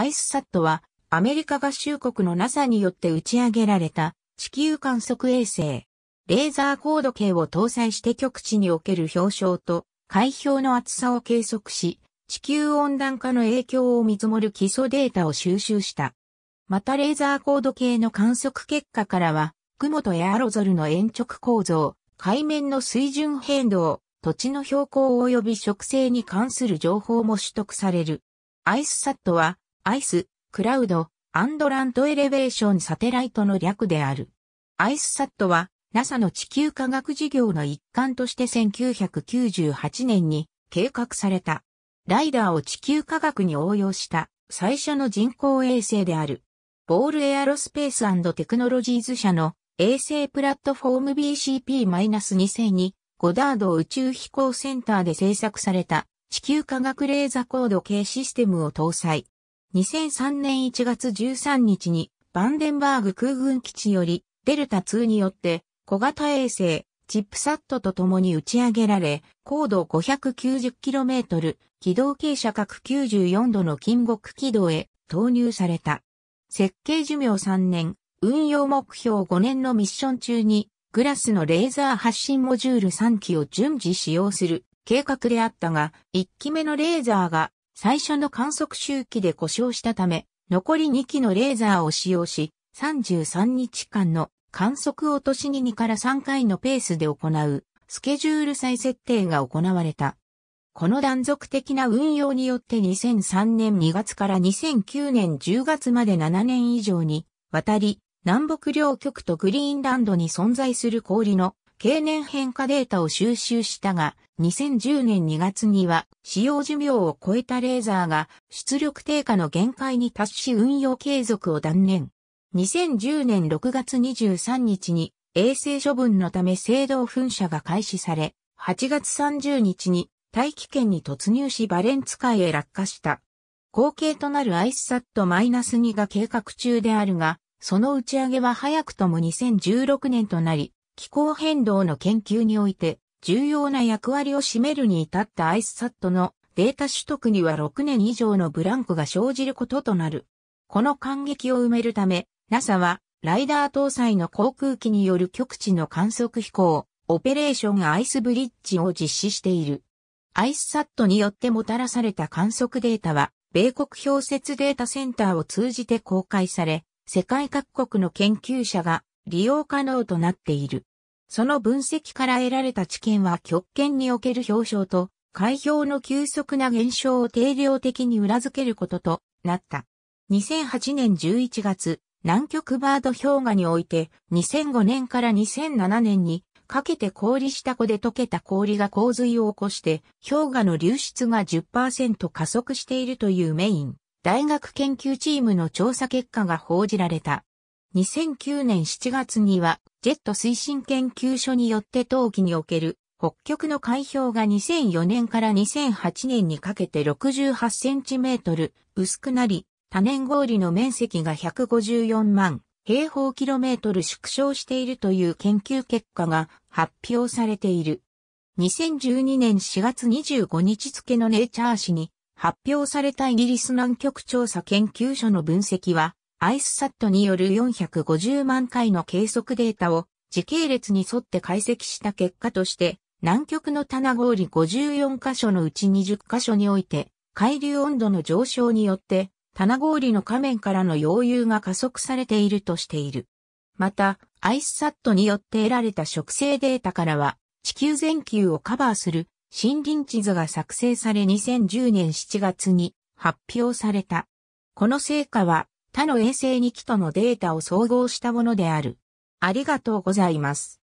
アイスサットは、アメリカ合衆国の NASA によって打ち上げられた地球観測衛星。レーザー高度計を搭載して極地における氷床と海氷の厚さを計測し、地球温暖化の影響を見積もる基礎データを収集した。またレーザー高度計の観測結果からは、雲とエアロゾルの延直構造、海面の水準変動、土地の標高及び植生に関する情報も取得される。アイスサットはアイス、クラウド、アンドラントエレベーションサテライトの略である。アイスサットは、NASA の地球科学事業の一環として1998年に計画された。ライダーを地球科学に応用した最初の人工衛星である。ボールエアロスペーステクノロジーズ社の衛星プラットフォーム BCP-2000 にゴダード宇宙飛行センターで製作された地球科学レーザコード系システムを搭載。2003年1月13日にバンデンバーグ空軍基地よりデルタ2によって小型衛星チップサットと共に打ち上げられ、高度 590km、軌道傾斜角94度の金木軌道へ投入された。設計寿命3年、運用目標5年のミッション中に、グラスのレーザー発信モジュール3機を順次使用する計画であったが、1機目のレーザーが最初の観測周期で故障したため、残り2機のレーザーを使用し、33日間の観測を年に2から3回のペースで行う、スケジュール再設定が行われた。この断続的な運用によって2003年2月から2009年10月まで7年以上にわたり、南北両極とグリーンランドに存在する氷の経年変化データを収集したが、2010年2月には使用寿命を超えたレーザーが出力低下の限界に達し運用継続を断念。2010年6月23日に衛星処分のため制動噴射が開始され、8月30日に大気圏に突入しバレンツ海へ落下した。後継となるアイスサット -2 が計画中であるが、その打ち上げは早くとも2016年となり、気候変動の研究において重要な役割を占めるに至ったアイスサットのデータ取得には6年以上のブランクが生じることとなる。この感激を埋めるため、NASA はライダー搭載の航空機による極地の観測飛行、オペレーションアイスブリッジを実施している。アイスサットによってもたらされた観測データは、米国氷雪データセンターを通じて公開され、世界各国の研究者が利用可能となっている。その分析から得られた知見は極限における表彰と、海氷の急速な減少を定量的に裏付けることとなった。2008年11月、南極バード氷河において、2005年から2007年にかけて氷下湖で溶けた氷が洪水を起こして、氷河の流出が10%加速しているというメイン、大学研究チームの調査結果が報じられた。2009年7月には、ジェット推進研究所によって冬季における北極の海氷が2004年から2008年にかけて68センチメートル薄くなり、多年氷の面積が154万平方キロメートル縮小しているという研究結果が発表されている。2012年4月25日付のネイチャー誌に発表されたイギリス南極調査研究所の分析は、アイスサットによる450万回の計測データを時系列に沿って解析した結果として、南極の棚氷54カ所のうち20カ所において、海流温度の上昇によって、棚氷の下面からの溶融が加速されているとしている。また、アイスサットによって得られた植生データからは、地球全球をカバーする森林地図が作成され2010年7月に発表された。この成果は他の衛星2機とのデータを総合したものである。ありがとうございます。